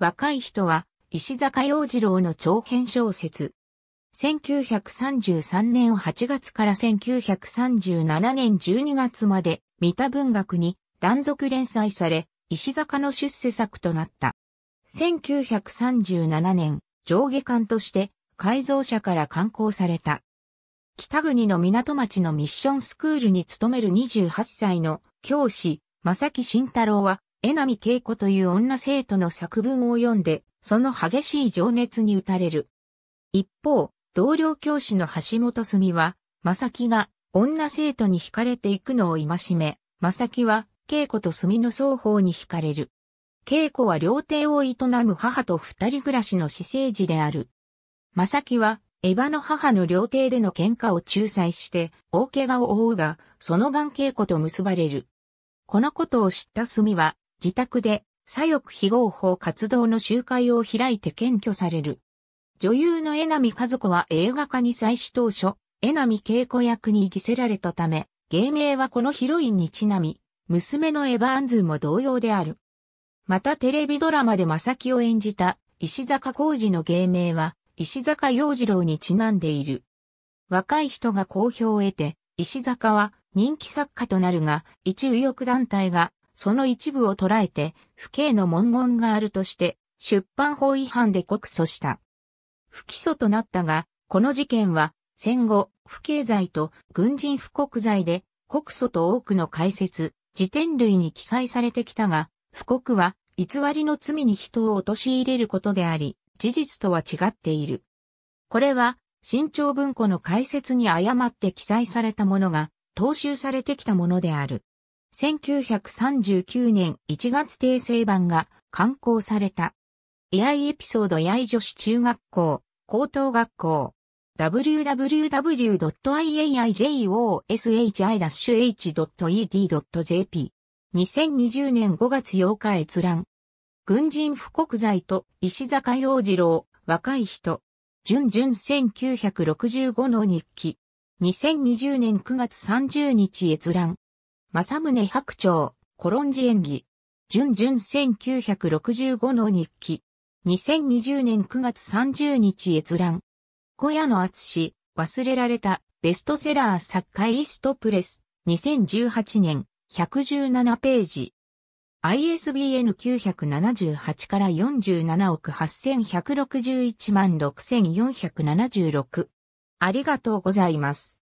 若い人は、石坂洋次郎の長編小説。1933年8月から1937年12月まで、三田文学に断続連載され、石坂の出世作となった。1937年、上下巻として、改造者から刊行された。北国の港町のミッションスクールに勤める28歳の教師、正木慎太郎は江波恵子という女生徒の作文を読んで、その激しい情熱に打たれる。一方、同僚教師の橋本澄は、正木が女生徒に惹かれていくのを戒め、正木は恵子と澄の双方に惹かれる。恵子は料亭を営む母と二人暮らしの私生児である。正木は、エヴァの母の料亭での喧嘩を仲裁して、大怪我を負うが、その晩恵子と結ばれる。このことを知ったスは、自宅で左翼非合法活動の集会を開いて検挙される。女優の江波和子は映画化に再始。当初、江波恵子役に着せられたため、芸名はこのヒロインにちなみ、娘のエヴァンズも同様である。またテレビドラマで正木を演じた石坂浩二の芸名は石坂洋次郎にちなんでいる。若い人が好評を得て、石坂は人気作家となるが、一右翼団体がその一部を捉えて、不敬の文言があるとして、出版法違反で告訴した。不起訴となったが、この事件は、戦後、不敬罪と軍人不国罪で、告訴と多くの解説、辞典類に記載されてきたが、不告は、偽りの罪に人を陥れることであり、事実とは違っている。これは、新潮文庫の解説に誤って記載されたものが、踏襲されてきたものである。1939年1月訂正版が刊行された。ai エピソード八重女子中学校、高等学校、www.iaijoshi-h.ed.jp 2020年5月8日閲覧。軍人不国罪と石坂洋次郎、若い人。順々1965の日記。2020年9月30日閲覧。正宗白鳥、コロンジ演技。準々1965の日記。2020年9月30日閲覧。小屋の厚し、忘れられた、ベストセラー作家イーストプレス。2018年、117ページ。ISBN 978から47億8161万6476。ありがとうございます。